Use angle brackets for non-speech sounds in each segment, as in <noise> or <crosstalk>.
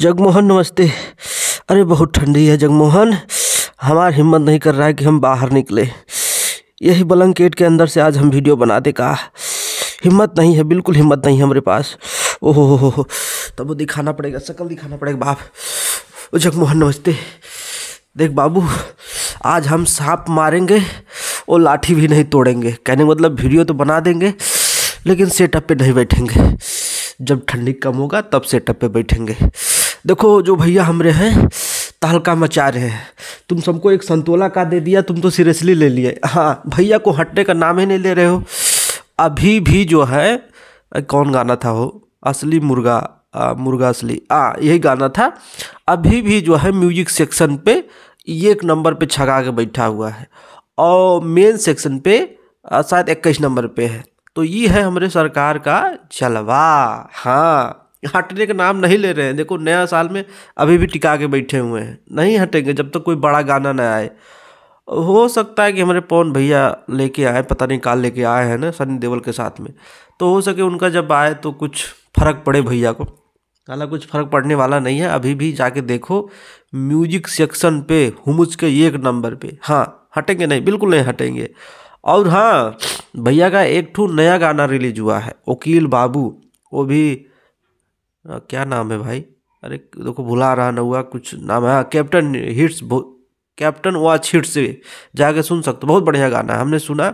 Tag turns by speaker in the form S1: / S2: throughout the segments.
S1: जगमोहन नमस्ते अरे बहुत ठंडी है जगमोहन हमार हिम्मत नहीं कर रहा है कि हम बाहर निकले यही बलंकेट के अंदर से आज हम वीडियो बना दे का हिम्मत नहीं है बिल्कुल हिम्मत नहीं है हमारे पास ओहो हो हो हो तब वो दिखाना पड़ेगा शक्ल दिखाना पड़ेगा बाप ओ जगमोहन नमस्ते देख बाबू आज हम सांप मारेंगे और लाठी भी नहीं तोड़ेंगे कहने मतलब वीडियो तो बना देंगे लेकिन सेटअप पे नहीं बैठेंगे जब ठंडी कम होगा तब सेटअप पे बैठेंगे देखो जो भैया हमरे हैं तहलका मचा रहे हैं तुम सबको एक संतोला का दे दिया तुम तो सीरियसली ले लिए हाँ भैया को हटने का नाम ही नहीं ले रहे हो अभी भी जो है कौन गाना था वो असली मुर्गा आ, मुर्गा असली हाँ यही गाना था अभी भी जो है म्यूजिक सेक्शन पे एक नंबर पे छगा के बैठा हुआ है और मेन सेक्शन पे शायद इक्कीस नंबर पे है तो ये है हमारे सरकार का जलवा हाँ हटने का नाम नहीं ले रहे हैं देखो नया साल में अभी भी टिका के बैठे हुए हैं नहीं हटेंगे जब तक तो कोई बड़ा गाना ना आए हो सकता है कि हमारे पवन भैया लेके आए पता नहीं काल लेके आए हैं ना सनी देवल के साथ में तो हो सके उनका जब आए तो कुछ फ़र्क पड़े भैया को हालांकि कुछ फ़र्क पड़ने वाला नहीं है अभी भी जाके देखो म्यूजिक सेक्शन पे हुमुच के एक नंबर पे हाँ हटेंगे नहीं बिल्कुल नहीं हटेंगे और हाँ भैया का एक ठू नया गाना रिलीज हुआ है वकील बाबू वो भी हाँ, क्या नाम है भाई अरे देखो भुला रहा न हुआ कुछ नाम है captain hits captain watch hits जाके सुन सकते बहुत बढ़िया गाना है हमने सुना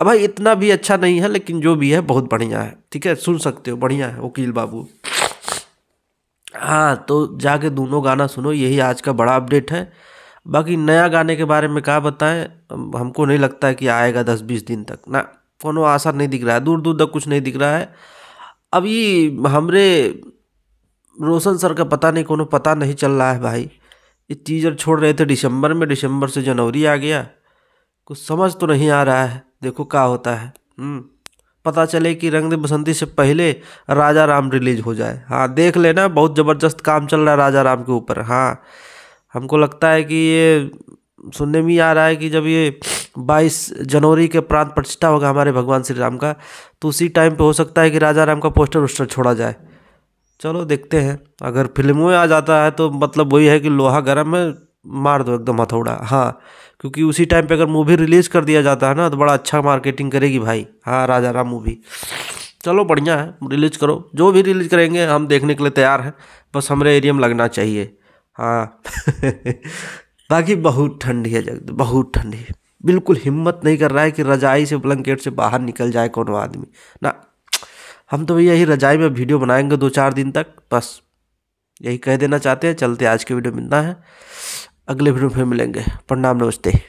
S1: अब भाई इतना भी अच्छा नहीं है लेकिन जो भी है बहुत बढ़िया है ठीक है सुन सकते हो बढ़िया है वकील बाबू हाँ तो जाके दोनों गाना सुनो यही आज का बड़ा अपडेट है बाकी नया गाने के बारे में क्या बताएं हमको नहीं लगता है कि आएगा दस बीस दिन तक ना कोनो आसार नहीं दिख रहा है दूर दूर तक कुछ नहीं दिख रहा है अभी हमरे रोशन सर का पता नहीं कोनो पता नहीं चल रहा है भाई ये टीजर छोड़ रहे थे दिसंबर में दिसंबर से जनवरी आ गया कुछ समझ तो नहीं आ रहा है देखो क्या होता है हम्म, पता चले कि रंग दे बसंती से पहले राजा राम रिलीज हो जाए हाँ देख लेना बहुत ज़बरदस्त काम चल रहा है राजा राम के ऊपर हाँ हमको लगता है कि ये सुनने में आ रहा है कि जब ये 22 जनवरी के प्रांत प्रतिष्ठा होगा हमारे भगवान श्री राम का तो उसी टाइम पे हो सकता है कि राजा राम का पोस्टर वोस्टर छोड़ा जाए चलो देखते हैं अगर फिल्मों में आ जाता है तो मतलब वही है कि लोहा गर्म है मार दो एकदम हथौड़ा हाँ क्योंकि उसी टाइम पे अगर मूवी रिलीज़ कर दिया जाता है ना तो बड़ा अच्छा मार्केटिंग करेगी भाई हाँ राजा राम मूवी चलो बढ़िया है रिलीज़ करो जो भी रिलीज़ करेंगे हम देखने के लिए तैयार हैं बस हमारे एरिया में लगना चाहिए हाँ <laughs> बाकी बहुत ठंडी है जगह बहुत ठंडी बिल्कुल हिम्मत नहीं कर रहा है कि रजाई से ब्लंकेट से बाहर निकल जाए कौन आदमी ना हम तो भैया यही रजाई में वीडियो बनाएंगे दो चार दिन तक बस यही कह देना चाहते हैं चलते आज के वीडियो मिलना है अगले वीडियो में मिलेंगे प्रणाम नमस्ते